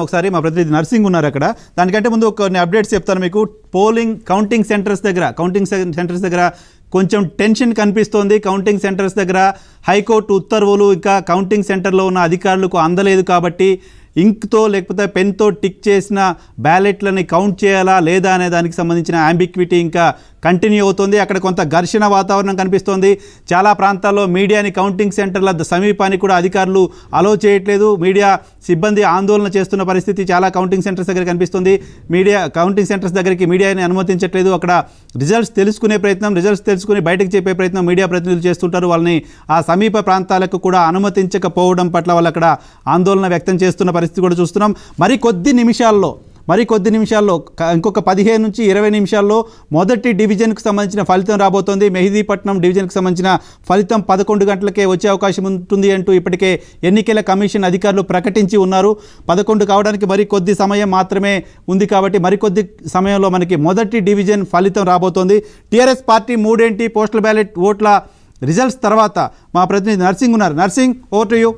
ఒకసారి మా ప్రతినిధి నర్సింగ్ ఉన్నారు అక్కడ దానికంటే ముందు కొన్ని అప్డేట్స్ చెప్తాను మీకు పోలింగ్ కౌంటింగ్ సెంటర్స్ దగ్గర కౌంటింగ్ సెంటర్స్ దగ్గర కొంచెం టెన్షన్ కనిపిస్తోంది కౌంటింగ్ సెంటర్స్ దగ్గర హైకోర్టు ఉత్తర్వులు ఇంకా కౌంటింగ్ సెంటర్లో ఉన్న అధికారులకు అందలేదు కాబట్టి ఇంక్తో లేకపోతే పెన్తో టిక్ చేసిన బ్యాలెట్లని కౌంట్ చేయాలా లేదా అనే దానికి సంబంధించిన అంబిక్విటీ ఇంకా కంటిన్యూ అవుతుంది అక్కడ కొంత ఘర్షణ వాతావరణం కనిపిస్తోంది చాలా ప్రాంతాల్లో మీడియాని కౌంటింగ్ సెంటర్ల సమీపానికి కూడా అధికారులు అలో చేయట్లేదు మీడియా సిబ్బంది ఆందోళన చేస్తున్న పరిస్థితి చాలా కౌంటింగ్ సెంటర్స్ దగ్గర కనిపిస్తుంది మీడియా కౌంటింగ్ సెంటర్స్ దగ్గరికి మీడియాని అనుమతించట్లేదు అక్కడ రిజల్ట్స్ తెలుసుకునే ప్రయత్నం రిజల్ట్స్ తెలుసుకుని బయటకు చెప్పే ప్రయత్నం మీడియా ప్రతినిధులు చేస్తుంటారు వాళ్ళని ఆ సమీప ప్రాంతాలకు కూడా అనుమతించకపోవడం పట్ల వాళ్ళు అక్కడ ఆందోళన వ్యక్తం చేస్తున్న పరిస్థితి కూడా చూస్తున్నాం మరి కొద్ది నిమిషాల్లో మరి కొద్ది నిమిషాల్లో ఇంకొక పదిహేను నుంచి ఇరవై నిమిషాల్లో మొదటి డివిజన్కు సంబంధించిన ఫలితం రాబోతోంది మెహిదీపట్నం డివిజన్కు సంబంధించిన ఫలితం పదకొండు గంటలకే వచ్చే అవకాశం ఉంటుంది అంటూ ఇప్పటికే ఎన్నికల కమిషన్ అధికారులు ప్రకటించి ఉన్నారు పదకొండు కావడానికి మరి కొద్ది సమయం మాత్రమే ఉంది కాబట్టి మరికొద్ది సమయంలో మనకి మొదటి డివిజన్ ఫలితం రాబోతోంది టీఆర్ఎస్ పార్టీ మూడేంటి పోస్టల్ బ్యాలెట్ ఓట్ల రిజల్ట్స్ తర్వాత మా ప్రతినిధి నర్సింగ్ ఉన్నారు నర్సింగ్ ఓవర్ టు యూ